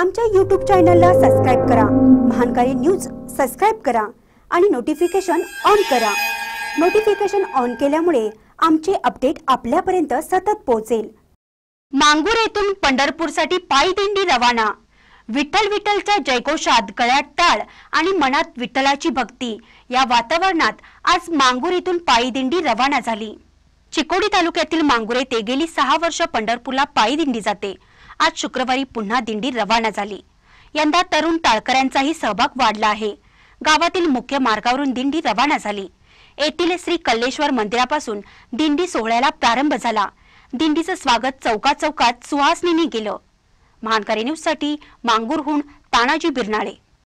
आमच्या यूट्यूब चॅनलला सबस्क्राईब करा महानकारी न्यूज सबस्क्राईब करा आणि नोटिफिकेशन ऑन करा नोटिफिकेशन ऑन केल्यामुळे आमचे अपडेट आपल्यापर्यंत सतत पोहोचेल मांगूर येथून पंढरपूरसाठी पायी दिंडी रवाना विठ्ठल विठ्ठलच्या जयघोषात गळ्यात टाळ आणि मनात विठ्ठलाची भक्ती या वातावरणात आज मांगूर येथून पायी दिंडी रवाना झाली चिकोडी तालुक्यातील मांगुरे तेगेली गेली सहा वर्ष पंढरपूरला पायी दिंडी जाते आज शुक्रवारी पुन्हा दिंडी रवाना झाली यंदा तरुण टाळकऱ्यांचाही सहभाग वाढला आहे गावातील मुख्य मार्गावरून दिंडी रवाना झाली येथील श्री कल्लेश्वर मंदिरापासून दिंडी सोहळ्याला प्रारंभ झाला दिंडीचं स्वागत चौकाचौकात चौकात सुहासनीने गेलं महानकारी न्यूजसाठी मांगूरहून तानाजी बिरनाळे